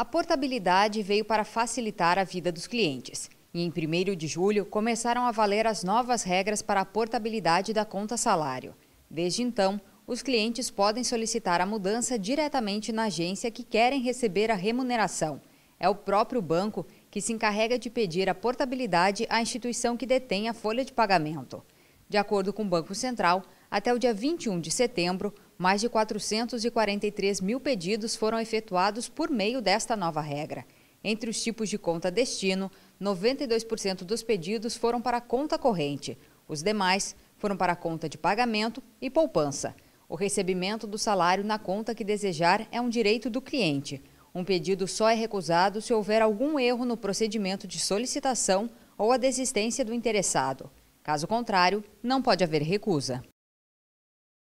A portabilidade veio para facilitar a vida dos clientes. E em 1 de julho começaram a valer as novas regras para a portabilidade da conta salário. Desde então, os clientes podem solicitar a mudança diretamente na agência que querem receber a remuneração. É o próprio banco que se encarrega de pedir a portabilidade à instituição que detém a folha de pagamento. De acordo com o Banco Central, até o dia 21 de setembro, mais de 443 mil pedidos foram efetuados por meio desta nova regra. Entre os tipos de conta destino, 92% dos pedidos foram para conta corrente. Os demais foram para conta de pagamento e poupança. O recebimento do salário na conta que desejar é um direito do cliente. Um pedido só é recusado se houver algum erro no procedimento de solicitação ou a desistência do interessado. Caso contrário, não pode haver recusa.